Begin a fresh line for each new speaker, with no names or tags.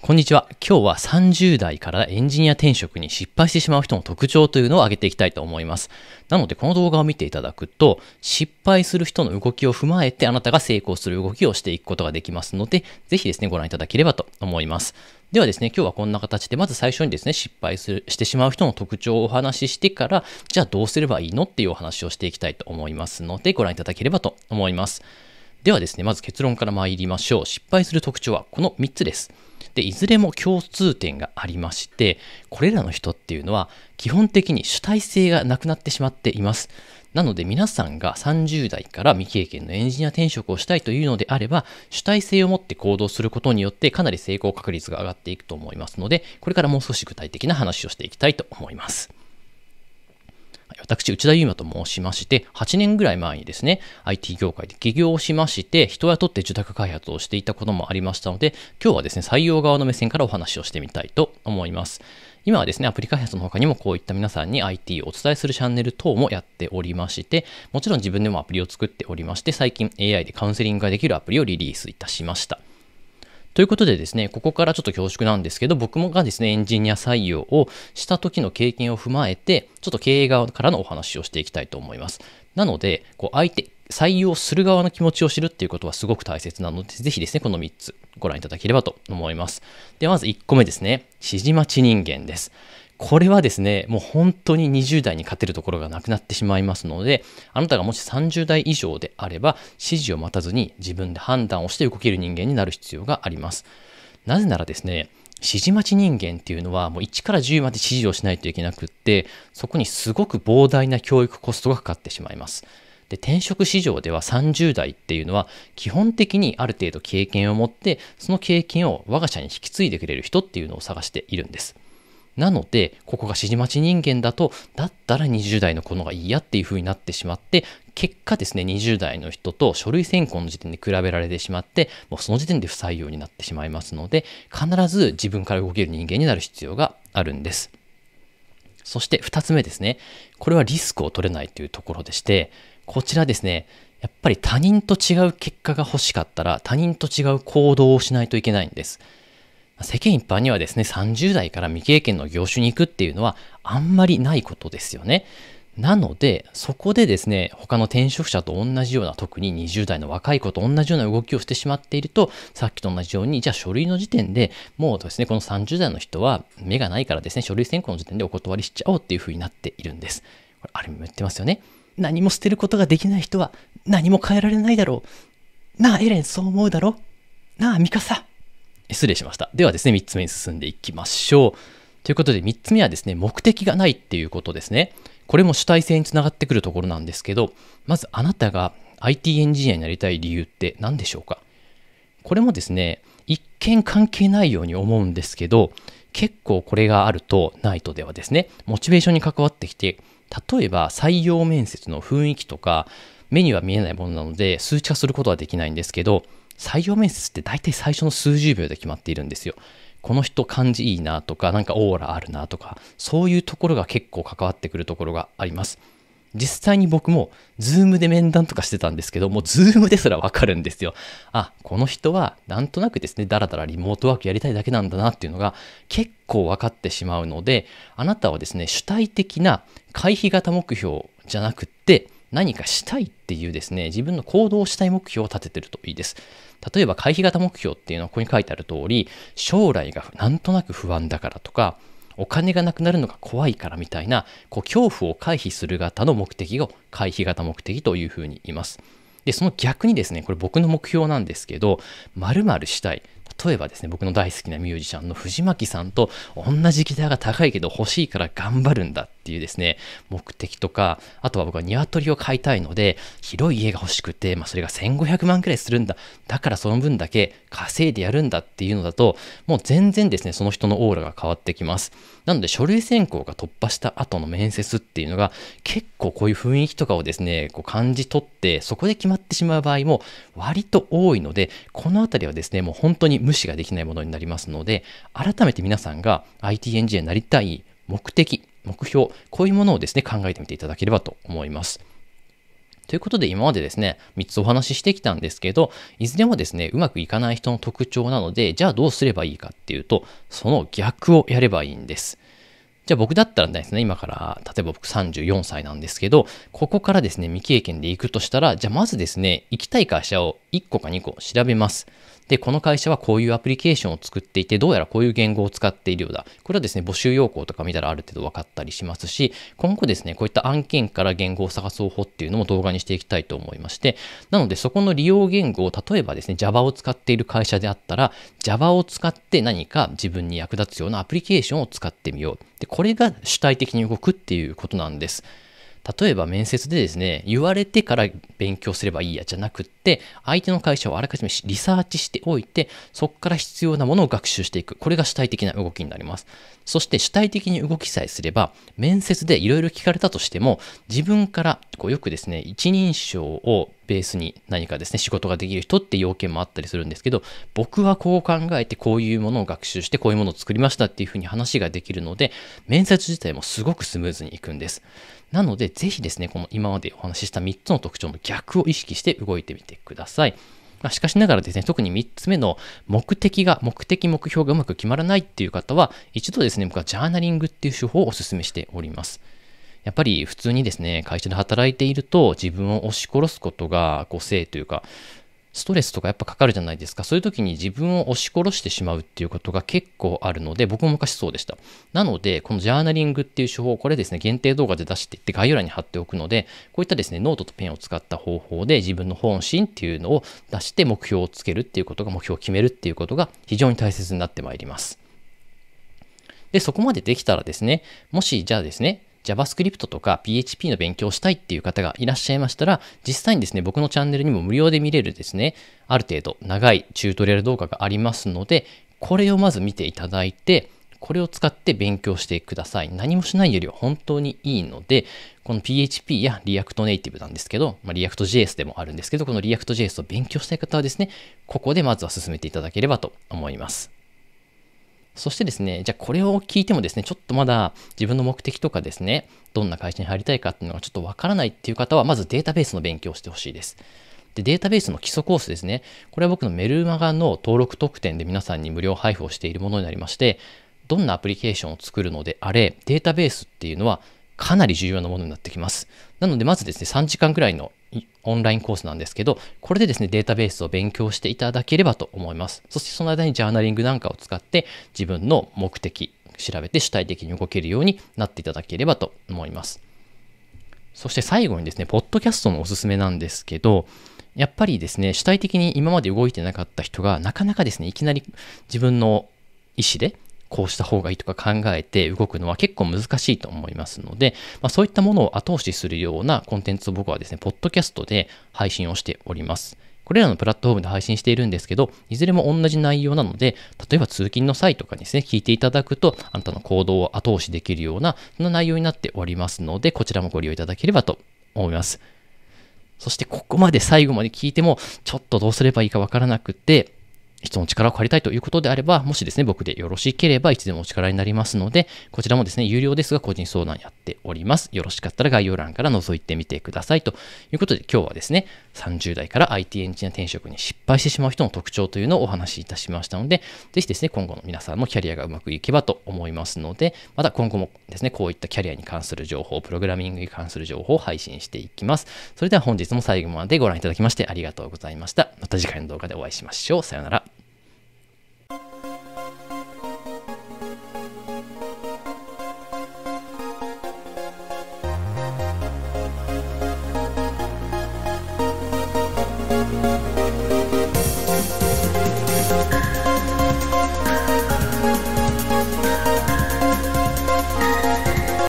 こんにちは。今日は30代からエンジニア転職に失敗してしまう人の特徴というのを挙げていきたいと思います。なので、この動画を見ていただくと、失敗する人の動きを踏まえて、あなたが成功する動きをしていくことができますので、ぜひですね、ご覧いただければと思います。ではですね、今日はこんな形で、まず最初にですね、失敗するしてしまう人の特徴をお話ししてから、じゃあどうすればいいのっていうお話をしていきたいと思いますので、ご覧いただければと思います。ではですね、まず結論から参りましょう。失敗する特徴はこの3つです。で、いずれも共通点がありまして、これらの人っていうのは基本的に主体性がなくなってしまっています。なので皆さんが30代から未経験のエンジニア転職をしたいというのであれば、主体性を持って行動することによってかなり成功確率が上がっていくと思いますので、これからもう少し具体的な話をしていきたいと思います。私、内田祐馬と申しまして、8年ぐらい前にですね、IT 業界で起業をしまして、人を雇って受託開発をしていたこともありましたので、今日はですね、採用側の目線からお話をしてみたいと思います。今はですね、アプリ開発の他にもこういった皆さんに IT をお伝えするチャンネル等もやっておりまして、もちろん自分でもアプリを作っておりまして、最近 AI でカウンセリングができるアプリをリリースいたしました。ということでですね、ここからちょっと恐縮なんですけど、僕もがですね、エンジニア採用をした時の経験を踏まえて、ちょっと経営側からのお話をしていきたいと思います。なので、こう相手、採用する側の気持ちを知るっていうことはすごく大切なので、ぜひですね、この3つご覧いただければと思います。で、まず1個目ですね。指示待ち人間です。これはですね、もう本当に20代に勝てるところがなくなってしまいますので、あなたがもし30代以上であれば、指示を待たずに自分で判断をして動ける人間になる必要があります。なぜならですね、指示待ち人間っていうのはもう1から10まで指示をしないといけなくって、そこにすごく膨大な教育コストがかかってしまいます。で転職市場では30代っていうのは基本的にある程度経験を持ってその経験を我が社に引き継いでくれる人っていうのを探しているんです。なので、ここが指示待ち人間だと、だったら20代の子のがいいやっていう風になってしまって、結果ですね、20代の人と書類選考の時点で比べられてしまって、もうその時点で不採用になってしまいますので、必ず自分から動ける人間になる必要があるんです。そして2つ目ですね。これはリスクを取れないというところでして、こちらですね、やっぱり他人と違う結果が欲しかったら他人と違う行動をしないといけないんです。世間一般にはですね、30代から未経験の業種に行くっていうのはあんまりないことですよね。なので、そこでですね、他の転職者と同じような、特に20代の若い子と同じような動きをしてしまっていると、さっきと同じように、じゃあ書類の時点でもうですね、この30代の人は目がないからですね、書類選考の時点でお断りしちゃおうっていうふうになっているんです。これ、あれも言ってますよね。何も捨てることができない人は何も変えられないだろう。なあ、エレン、そう思うだろなあ、ミカサ。失礼しました。ではですね、3つ目に進んでいきましょう。ということで、3つ目はですね、目的がないっていうことですね。これも主体性につながってくるところなんですけど、まずあなたが IT エンジニアになりたい理由って何でしょうかこれもですね、一見関係ないように思うんですけど、結構これがあるとないとではですね、モチベーションに関わってきて、例えば採用面接の雰囲気とか、目には見えないものなので数値化することはできないんですけど、採用面接って大体最初の数十秒で決まっているんですよ。この人感じいいなとか、なんかオーラあるなとか、そういうところが結構関わってくるところがあります。実際に僕もズームで面談とかしてたんですけど、もうズームですらわかるんですよ。あ、この人はなんとなくですね、だらだらリモートワークやりたいだけなんだなっていうのが結構わかってしまうので、あなたはですね、主体的な回避型目標じゃなくって、何かしたいっていうですね、自分の行動したい目標を立ててるといいです。例えば回避型目標っていうのはここに書いてある通り、将来がなんとなく不安だからとか、お金がなくなるのが怖いからみたいな、こう恐怖を回避する型の目的を回避型目的というふうに言います。で、その逆にですね、これ僕の目標なんですけど、まるしたい。例えばですね、僕の大好きなミュージシャンの藤巻さんと同じギターが高いけど欲しいから頑張るんだっていうですね、目的とか、あとは僕は鶏を飼いたいので、広い家が欲しくて、まあ、それが1500万くらいするんだ。だからその分だけ稼いでやるんだっていうのだと、もう全然ですね、その人のオーラが変わってきます。なので、書類選考が突破した後の面接っていうのが、結構こういう雰囲気とかをですね、こう感じ取って、そこで決まってしまう場合も割と多いので、このあたりはですね、もう本当に無視ができないものになりますので、改めて皆さんが IT エンジニアになりたい目的、目標、こういうものをですね、考えてみていただければと思います。ということで今までですね、3つお話ししてきたんですけど、いずれもですね、うまくいかない人の特徴なので、じゃあどうすればいいかっていうと、その逆をやればいいんです。じゃあ僕だったらですね、今から、例えば僕34歳なんですけど、ここからですね、未経験で行くとしたら、じゃあまずですね、行きたい会社を1個か2個調べます。で、この会社はこういうアプリケーションを作っていて、どうやらこういう言語を使っているようだ。これはですね、募集要項とか見たらある程度分かったりしますし、今後ですね、こういった案件から言語を探す方法っていうのも動画にしていきたいと思いまして、なのでそこの利用言語を例えばですね、Java を使っている会社であったら、Java を使って何か自分に役立つようなアプリケーションを使ってみよう。で、これが主体的に動くっていうことなんです。例えば面接でですね、言われてから勉強すればいいやじゃなくって、相手の会社をあらかじめリサーチしておいて、そこから必要なものを学習していく。これが主体的な動きになります。そして主体的に動きさえすれば、面接でいろいろ聞かれたとしても、自分から、こうよくですね、一人称をベースに何かですね、仕事ができる人って要件もあったりするんですけど、僕はこう考えてこういうものを学習してこういうものを作りましたっていうふうに話ができるので、面接自体もすごくスムーズにいくんです。なので、ぜひですね、この今までお話しした3つの特徴の逆を意識して動いてみてください。まあ、しかしながらですね、特に3つ目の目的が、目的、目標がうまく決まらないっていう方は、一度ですね、僕はジャーナリングっていう手法をお勧めしております。やっぱり普通にですね、会社で働いていると自分を押し殺すことが誤性というか、ストレスとかやっぱかかるじゃないですか。そういう時に自分を押し殺してしまうっていうことが結構あるので、僕も昔そうでした。なので、このジャーナリングっていう手法、これですね、限定動画で出していって概要欄に貼っておくので、こういったですね、ノートとペンを使った方法で自分の本心っていうのを出して目標をつけるっていうことが、目標を決めるっていうことが非常に大切になってまいります。で、そこまでできたらですね、もしじゃあですね、JavaScript とか PHP の勉強をしたいっていう方がいらっしゃいましたら、実際にですね、僕のチャンネルにも無料で見れるですね、ある程度長いチュートリアル動画がありますので、これをまず見ていただいて、これを使って勉強してください。何もしないよりは本当にいいので、この PHP や React Native なんですけど、まあ、React.js でもあるんですけど、この React.js を勉強したい方はですね、ここでまずは進めていただければと思います。そしてですね、じゃあこれを聞いてもですね、ちょっとまだ自分の目的とかですね、どんな会社に入りたいかっていうのがちょっとわからないっていう方は、まずデータベースの勉強をしてほしいです。で、データベースの基礎コースですね。これは僕のメルマガの登録特典で皆さんに無料配布をしているものになりまして、どんなアプリケーションを作るのであれ、データベースっていうのはかなり重要なものになってきます。なので、まずですね、3時間くらいのオンラインコースなんですけど、これでですね、データベースを勉強していただければと思います。そしてその間にジャーナリングなんかを使って自分の目的、調べて主体的に動けるようになっていただければと思います。そして最後にですね、ポッドキャストのおすすめなんですけど、やっぱりですね、主体的に今まで動いてなかった人が、なかなかですね、いきなり自分の意思でこうした方がいいとか考えて動くのは結構難しいと思いますので、まあ、そういったものを後押しするようなコンテンツを僕はですね、ポッドキャストで配信をしております。これらのプラットフォームで配信しているんですけど、いずれも同じ内容なので、例えば通勤の際とかにですね、聞いていただくと、あなたの行動を後押しできるような、そんな内容になっておりますので、こちらもご利用いただければと思います。そして、ここまで最後まで聞いても、ちょっとどうすればいいかわからなくて、人の力を借りたいということであれば、もしですね、僕でよろしければ、いつでもお力になりますので、こちらもですね、有料ですが、個人相談やっております。よろしかったら概要欄から覗いてみてください。ということで、今日はですね、30代から IT エンジニア転職に失敗してしまう人の特徴というのをお話しいたしましたので、ぜひですね、今後の皆さんもキャリアがうまくいけばと思いますので、また今後もですね、こういったキャリアに関する情報、プログラミングに関する情報を配信していきます。それでは本日も最後までご覧いただきましてありがとうございました。また次回の動画でお会いしましょう。さよなら。